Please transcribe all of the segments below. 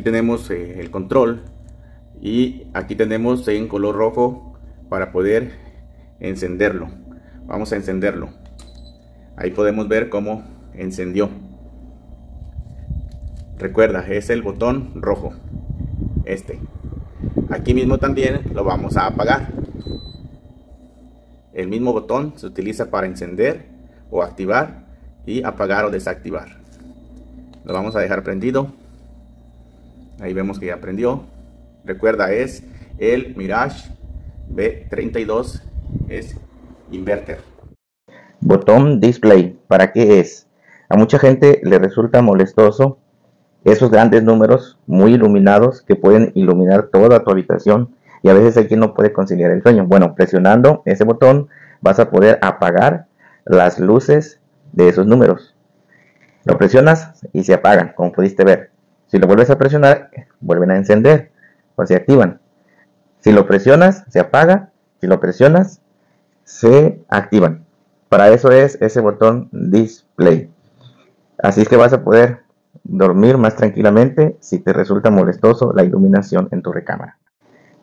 tenemos eh, el control y aquí tenemos en color rojo para poder encenderlo vamos a encenderlo ahí podemos ver cómo encendió recuerda es el botón rojo este aquí mismo también lo vamos a apagar el mismo botón se utiliza para encender o activar y apagar o desactivar lo vamos a dejar prendido Ahí vemos que ya aprendió. Recuerda, es el Mirage B32, es inverter. Botón display, ¿para qué es? A mucha gente le resulta molestoso esos grandes números muy iluminados que pueden iluminar toda tu habitación y a veces quien no puede conciliar el sueño. Bueno, presionando ese botón vas a poder apagar las luces de esos números. Lo presionas y se apagan, como pudiste ver. Si lo vuelves a presionar, vuelven a encender o se activan. Si lo presionas, se apaga. Si lo presionas, se activan. Para eso es ese botón display. Así es que vas a poder dormir más tranquilamente si te resulta molestoso la iluminación en tu recámara.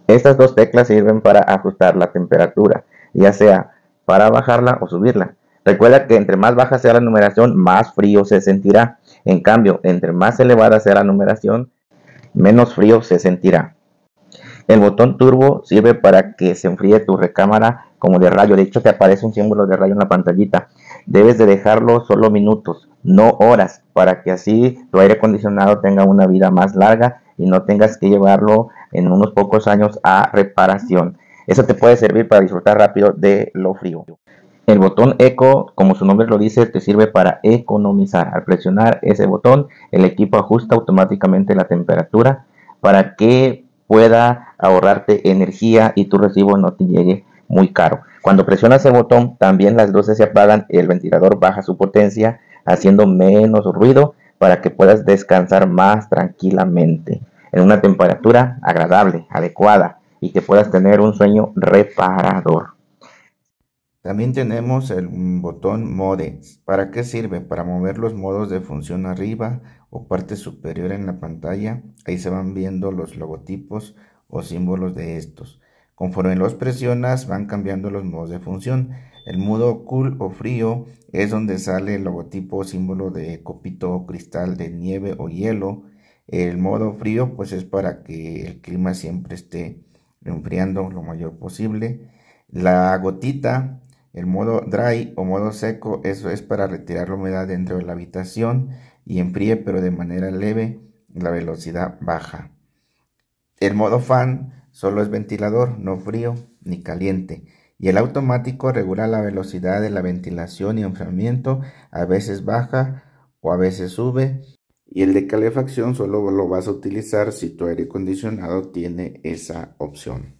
Estas dos teclas sirven para ajustar la temperatura, ya sea para bajarla o subirla. Recuerda que entre más baja sea la numeración, más frío se sentirá. En cambio, entre más elevada sea la numeración, menos frío se sentirá. El botón turbo sirve para que se enfríe tu recámara como de rayo. De hecho, te aparece un símbolo de rayo en la pantallita. Debes de dejarlo solo minutos, no horas, para que así tu aire acondicionado tenga una vida más larga y no tengas que llevarlo en unos pocos años a reparación. Eso te puede servir para disfrutar rápido de lo frío. El botón eco, como su nombre lo dice, te sirve para economizar. Al presionar ese botón, el equipo ajusta automáticamente la temperatura para que pueda ahorrarte energía y tu recibo no te llegue muy caro. Cuando presionas ese botón, también las luces se apagan y el ventilador baja su potencia, haciendo menos ruido para que puedas descansar más tranquilamente en una temperatura agradable, adecuada y que puedas tener un sueño reparador. También tenemos el botón Mode. ¿Para qué sirve? Para mover los modos de función arriba o parte superior en la pantalla. Ahí se van viendo los logotipos o símbolos de estos. Conforme los presionas van cambiando los modos de función. El modo cool o frío es donde sale el logotipo o símbolo de copito o cristal de nieve o hielo. El modo frío pues es para que el clima siempre esté enfriando lo mayor posible. La gotita el modo dry o modo seco, eso es para retirar la humedad dentro de la habitación y enfríe pero de manera leve, la velocidad baja. El modo fan solo es ventilador, no frío ni caliente. Y el automático regula la velocidad de la ventilación y enfriamiento, a veces baja o a veces sube. Y el de calefacción solo lo vas a utilizar si tu aire acondicionado tiene esa opción.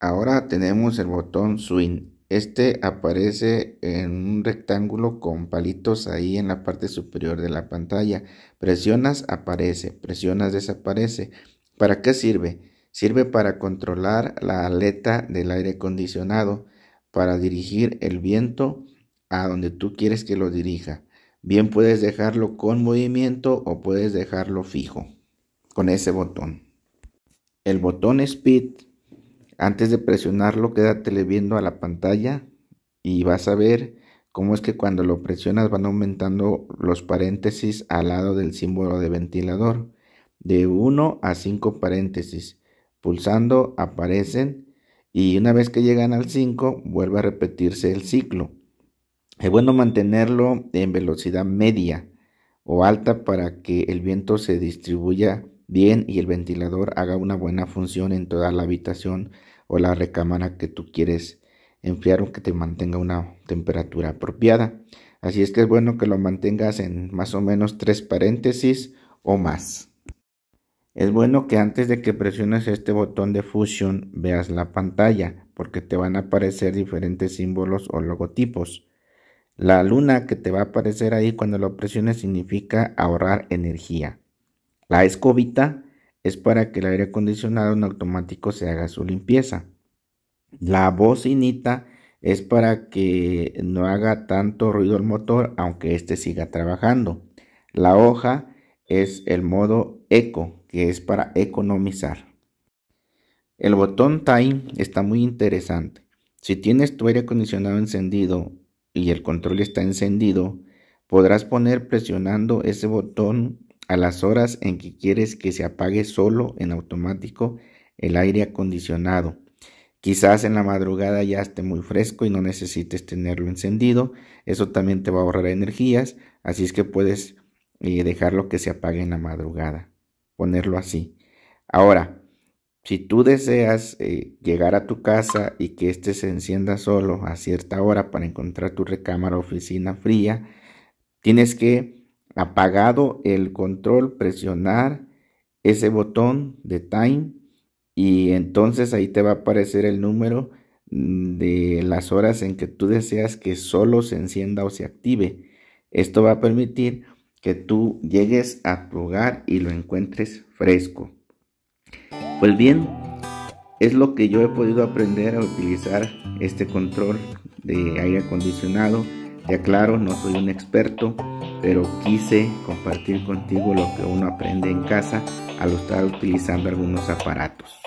Ahora tenemos el botón swing este aparece en un rectángulo con palitos ahí en la parte superior de la pantalla. Presionas, aparece. Presionas, desaparece. ¿Para qué sirve? Sirve para controlar la aleta del aire acondicionado, para dirigir el viento a donde tú quieres que lo dirija. Bien puedes dejarlo con movimiento o puedes dejarlo fijo con ese botón. El botón Speed antes de presionarlo, quédatele viendo a la pantalla y vas a ver cómo es que cuando lo presionas van aumentando los paréntesis al lado del símbolo de ventilador, de 1 a 5 paréntesis. Pulsando aparecen y una vez que llegan al 5 vuelve a repetirse el ciclo. Es bueno mantenerlo en velocidad media o alta para que el viento se distribuya bien y el ventilador haga una buena función en toda la habitación o la recámara que tú quieres enfriar o que te mantenga una temperatura apropiada. Así es que es bueno que lo mantengas en más o menos tres paréntesis o más. Es bueno que antes de que presiones este botón de Fusion veas la pantalla porque te van a aparecer diferentes símbolos o logotipos. La luna que te va a aparecer ahí cuando lo presiones significa ahorrar energía. La escobita es para que el aire acondicionado en automático se haga su limpieza. La bocinita es para que no haga tanto ruido el motor aunque éste siga trabajando. La hoja es el modo eco, que es para economizar. El botón Time está muy interesante. Si tienes tu aire acondicionado encendido y el control está encendido, podrás poner presionando ese botón a las horas en que quieres que se apague solo en automático el aire acondicionado. Quizás en la madrugada ya esté muy fresco y no necesites tenerlo encendido. Eso también te va a ahorrar energías. Así es que puedes eh, dejarlo que se apague en la madrugada. Ponerlo así. Ahora, si tú deseas eh, llegar a tu casa y que éste se encienda solo a cierta hora para encontrar tu recámara o oficina fría, tienes que apagado el control, presionar ese botón de time y entonces ahí te va a aparecer el número mm, de las horas en que tú deseas que solo se encienda o se active. Esto va a permitir que tú llegues a tu hogar y lo encuentres fresco. Pues bien, es lo que yo he podido aprender a utilizar este control de aire acondicionado ya claro, no soy un experto, pero quise compartir contigo lo que uno aprende en casa al estar utilizando algunos aparatos.